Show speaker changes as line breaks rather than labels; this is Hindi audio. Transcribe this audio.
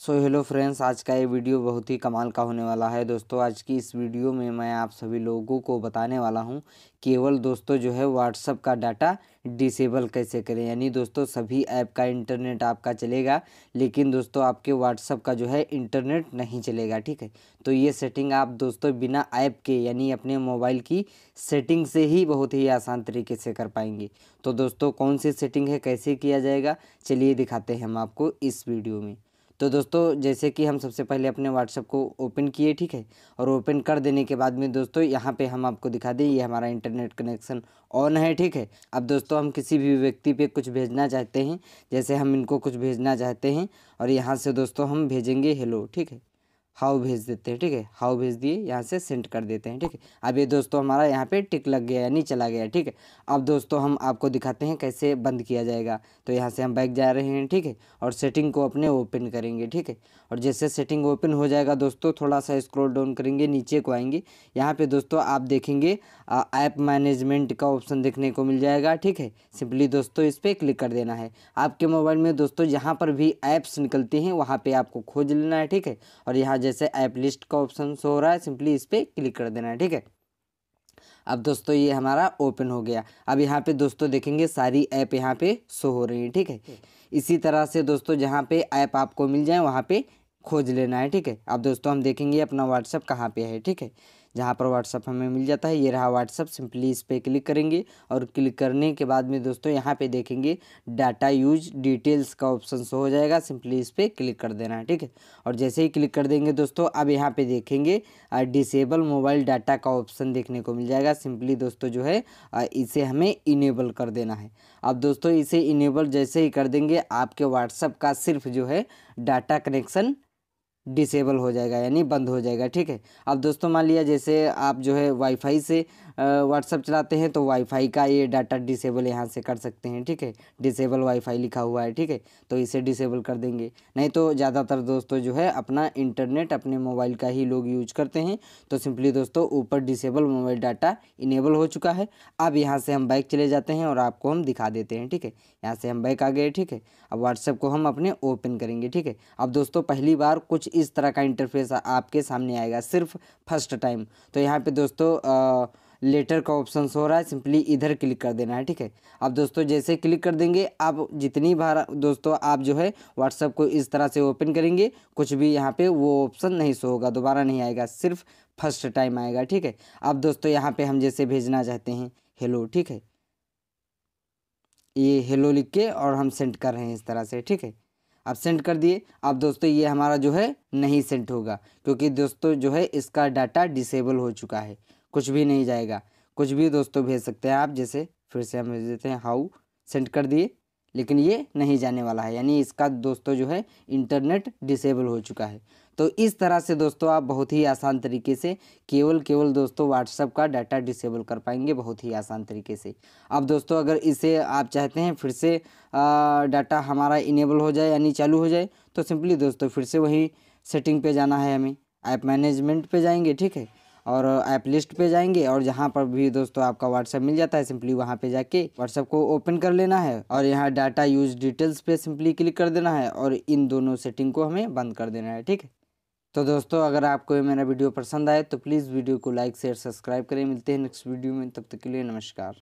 सो हेलो फ्रेंड्स आज का ये वीडियो बहुत ही कमाल का होने वाला है दोस्तों आज की इस वीडियो में मैं आप सभी लोगों को बताने वाला हूँ केवल दोस्तों जो है व्हाट्सअप का डाटा डिसेबल कैसे करें यानी दोस्तों सभी ऐप का इंटरनेट आपका चलेगा लेकिन दोस्तों आपके व्हाट्सअप का जो है इंटरनेट नहीं चलेगा ठीक है तो ये सेटिंग आप दोस्तों बिना ऐप के यानी अपने मोबाइल की सेटिंग से ही बहुत ही आसान तरीके से कर पाएंगे तो दोस्तों कौन सी सेटिंग है कैसे किया जाएगा चलिए दिखाते हैं हम आपको इस वीडियो में तो दोस्तों जैसे कि हम सबसे पहले अपने व्हाट्सअप को ओपन किए ठीक है और ओपन कर देने के बाद में दोस्तों यहाँ पे हम आपको दिखा दें ये हमारा इंटरनेट कनेक्शन ऑन है ठीक है अब दोस्तों हम किसी भी व्यक्ति पे कुछ भेजना चाहते हैं जैसे हम इनको कुछ भेजना चाहते हैं और यहाँ से दोस्तों हम भेजेंगे हेलो ठीक है हाउ भेज देते हैं ठीक है हाउ भेज दिए यहाँ से सेंड कर देते हैं ठीक है अब ये दोस्तों हमारा यहाँ पे टिक लग गया यानी चला गया ठीक है अब दोस्तों हम आपको दिखाते हैं कैसे बंद किया जाएगा तो यहाँ से हम बैक जा रहे हैं ठीक है और सेटिंग को अपने ओपन करेंगे ठीक है और जैसे सेटिंग ओपन हो जाएगा दोस्तों थोड़ा सा स्क्रोल डाउन करेंगे नीचे को आएंगे यहाँ पर दोस्तों आप देखेंगे ऐप मैनेजमेंट का ऑप्शन देखने को मिल जाएगा ठीक है सिंपली दोस्तों इस पर क्लिक कर देना है आपके मोबाइल में दोस्तों जहाँ पर भी ऐप्स निकलते हैं वहाँ पर आपको खोज लेना है ठीक है और यहाँ जैसे ऐप लिस्ट का ऑप्शन शो हो रहा है सिंपली इस पर क्लिक कर देना है ठीक है अब दोस्तों ये हमारा ओपन हो गया अब यहाँ पे दोस्तों देखेंगे सारी ऐप यहाँ पे शो हो रही है ठीक है इसी तरह से दोस्तों जहाँ पे ऐप आपको मिल जाए वहाँ पे खोज लेना है ठीक है अब दोस्तों हम देखेंगे अपना व्हाट्सअप कहाँ पे है ठीक है जहाँ पर व्हाट्सअप हमें मिल जाता है ये रहा व्हाट्सअप सिंपली इस पर क्लिक करेंगे और क्लिक करने के बाद में दोस्तों यहाँ पे देखेंगे डाटा यूज डिटेल्स का ऑप्शन शो हो जाएगा सिंपली इस पर क्लिक कर देना है ठीक है और जैसे ही क्लिक कर देंगे दोस्तों अब यहाँ पे देखेंगे डिसेबल मोबाइल डाटा का ऑप्शन देखने को मिल जाएगा सिंपली दोस्तों जो है इसे हमें इनेबल कर देना है अब दोस्तों इसे इनेबल जैसे ही कर देंगे आपके व्हाट्सअप का सिर्फ जो है डाटा कनेक्शन डिसेबल हो जाएगा यानी बंद हो जाएगा ठीक है अब दोस्तों मान लिया जैसे आप जो है वाईफाई से व्हाट्सअप चलाते हैं तो वाईफाई का ये डाटा डिसेबल यहाँ से कर सकते हैं ठीक है डिसेबल वाईफाई लिखा हुआ है ठीक है तो इसे डिसेबल कर देंगे नहीं तो ज़्यादातर दोस्तों जो है अपना इंटरनेट अपने मोबाइल का ही लोग यूज करते हैं तो सिंपली दोस्तों ऊपर डिसेबल मोबाइल डाटा इनेबल हो चुका है अब यहाँ से हम बाइक चले जाते हैं और आपको हम दिखा देते हैं ठीक है यहाँ से हम बाइक आ गए ठीक है अब व्हाट्सएप को हम अपने ओपन करेंगे ठीक है अब दोस्तों पहली बार कुछ इस तरह का इंटरफेस आपके सामने आएगा सिर्फ फर्स्ट टाइम तो यहाँ पे दोस्तों आ, लेटर का ऑप्शन हो रहा है सिंपली इधर क्लिक कर देना है ठीक है अब दोस्तों जैसे क्लिक कर देंगे आप जितनी बार दोस्तों आप जो है व्हाट्सअप को इस तरह से ओपन करेंगे कुछ भी यहाँ पे वो ऑप्शन नहीं शो होगा दोबारा नहीं आएगा सिर्फ फर्स्ट टाइम आएगा ठीक है अब दोस्तों यहाँ पे हम जैसे भेजना चाहते हैं हेलो ठीक है ये हेलो लिख के और हम सेंड कर रहे हैं इस तरह से ठीक है आप सेंड कर दिए अब दोस्तों ये हमारा जो है नहीं सेंड होगा क्योंकि दोस्तों जो है इसका डाटा डिसेबल हो चुका है कुछ भी नहीं जाएगा कुछ भी दोस्तों भेज सकते हैं आप जैसे फिर से हम भेज देते हैं हाउ सेंड कर दिए लेकिन ये नहीं जाने वाला है यानी इसका दोस्तों जो है इंटरनेट डिसेबल हो चुका है तो इस तरह से दोस्तों आप बहुत ही आसान तरीके से केवल केवल दोस्तों व्हाट्सअप का डाटा डिसेबल कर पाएंगे बहुत ही आसान तरीके से अब दोस्तों अगर इसे आप चाहते हैं फिर से आ, डाटा हमारा इनेबल हो जाए यानी चालू हो जाए तो सिंपली दोस्तों फिर से वही सेटिंग पे जाना है हमें ऐप मैनेजमेंट पे जाएंगे ठीक है और ऐप लिस्ट पे जाएंगे और जहाँ पर भी दोस्तों आपका व्हाट्सएप मिल जाता है सिंपली वहाँ पे जाके व्हाट्सएप को ओपन कर लेना है और यहाँ डाटा यूज डिटेल्स पे सिंपली क्लिक कर देना है और इन दोनों सेटिंग को हमें बंद कर देना है ठीक है तो दोस्तों अगर आपको ये मेरा वीडियो पसंद आए तो प्लीज़ वीडियो को लाइक शेयर सब्सक्राइब करें मिलते हैं नेक्स्ट वीडियो में तब तक के लिए नमस्कार